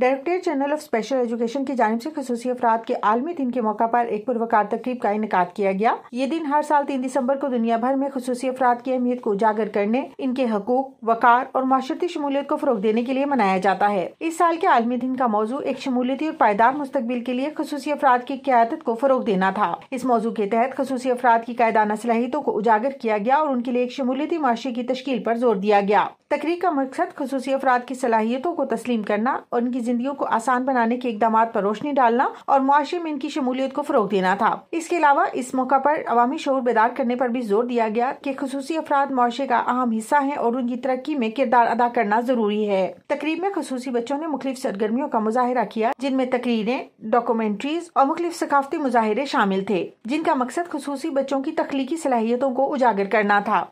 director general of special education की जानब से खसूसी अफराद के आलमी दिन के मौका पर एक पुरवकार तकरीब का इनका किया गया ये दिन हर साल तीन दिसंबर को दुनिया भर में खसूसी अफराद की अहमियत को उजागर करने इनके हकूक वकार और माशरती शमूलियत को फरोग देने के लिए मनाया जाता है इस साल के आलमी दिन का मौजू एक शमूलियती और पायदार मुस्तबिल के लिए खसूसी अफराद की क्यादत को फरोग देना था इस मौजू के तहत खसूसी अफराद की कायदाना सलाहितों को उजागर किया गया और उनके लिए एक शमूलियती माशरे की तश्कील पर जोर दिया गया तकरीर का मकसद खसूसी अफराद की सलाहियतों को तस्लीम करना और उनकी जिंदगी को आसान बनाने के इकदाम पर रोशनी डालना और मुआशे में इनकी शमूलियत को फरोग देना था इसके अलावा इस मौका पर अवामी शोर बेदार करने पर भी जोर दिया गया कि खसूसी अफराद मुआरे का अहम हिस्सा है और उनकी तरक्की में किरदार अदा करना जरूरी है तकरीब में खसूसी बच्चों ने मुख्तु सरगर्मियों का मुजाहरा किया जिनमें तकरीरें डॉक्यूमेंट्रीज और मुख्तु सकाफती मुजाहरे शामिल थे जिनका मकसद खसूसी बच्चों की तख्लीकी सलाहियतों को उजागर करना था